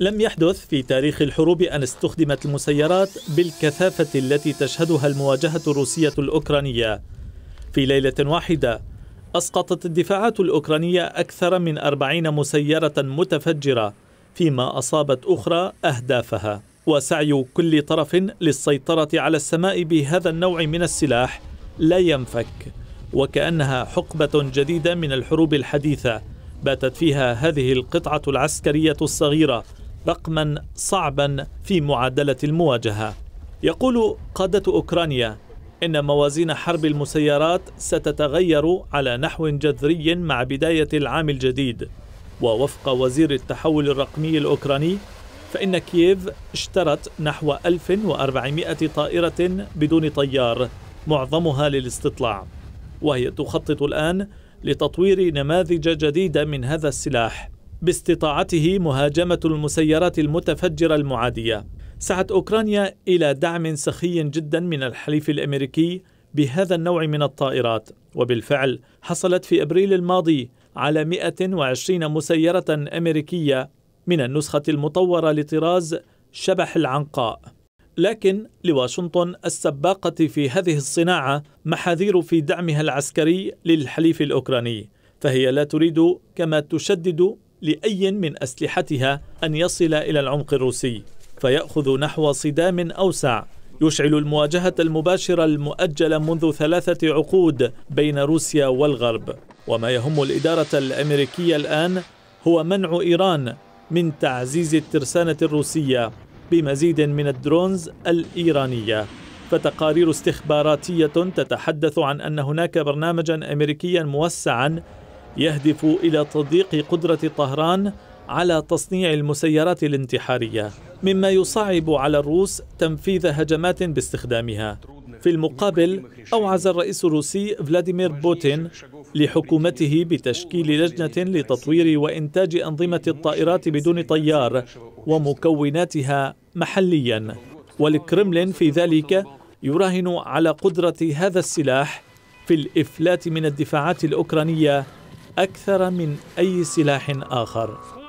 لم يحدث في تاريخ الحروب أن استخدمت المسيرات بالكثافة التي تشهدها المواجهة الروسية الأوكرانية في ليلة واحدة أسقطت الدفاعات الأوكرانية أكثر من أربعين مسيرة متفجرة فيما أصابت أخرى أهدافها وسعي كل طرف للسيطرة على السماء بهذا النوع من السلاح لا ينفك وكأنها حقبة جديدة من الحروب الحديثة باتت فيها هذه القطعة العسكرية الصغيرة رقما صعبا في معادلة المواجهة يقول قادة أوكرانيا إن موازين حرب المسيرات ستتغير على نحو جذري مع بداية العام الجديد ووفق وزير التحول الرقمي الأوكراني فإن كييف اشترت نحو 1400 طائرة بدون طيار معظمها للاستطلاع وهي تخطط الآن لتطوير نماذج جديدة من هذا السلاح باستطاعته مهاجمة المسيرات المتفجرة المعادية. سعت أوكرانيا إلى دعم سخي جدا من الحليف الأمريكي بهذا النوع من الطائرات وبالفعل حصلت في أبريل الماضي على 120 مسيرة أمريكية من النسخة المطورة لطراز شبح العنقاء لكن لواشنطن السباقة في هذه الصناعة محاذير في دعمها العسكري للحليف الأوكراني فهي لا تريد كما تشدد لأي من أسلحتها أن يصل إلى العمق الروسي فيأخذ نحو صدام أوسع يشعل المواجهة المباشرة المؤجلة منذ ثلاثة عقود بين روسيا والغرب وما يهم الإدارة الأمريكية الآن هو منع إيران من تعزيز الترسانة الروسية بمزيد من الدرونز الإيرانية فتقارير استخباراتية تتحدث عن أن هناك برنامجا أمريكيا موسعا يهدف إلى تضييق قدرة طهران على تصنيع المسيرات الانتحارية مما يصعب على الروس تنفيذ هجمات باستخدامها في المقابل أوعز الرئيس الروسي فلاديمير بوتين لحكومته بتشكيل لجنة لتطوير وإنتاج أنظمة الطائرات بدون طيار ومكوناتها محليا والكرملين في ذلك يراهن على قدرة هذا السلاح في الإفلات من الدفاعات الأوكرانية أكثر من أي سلاح آخر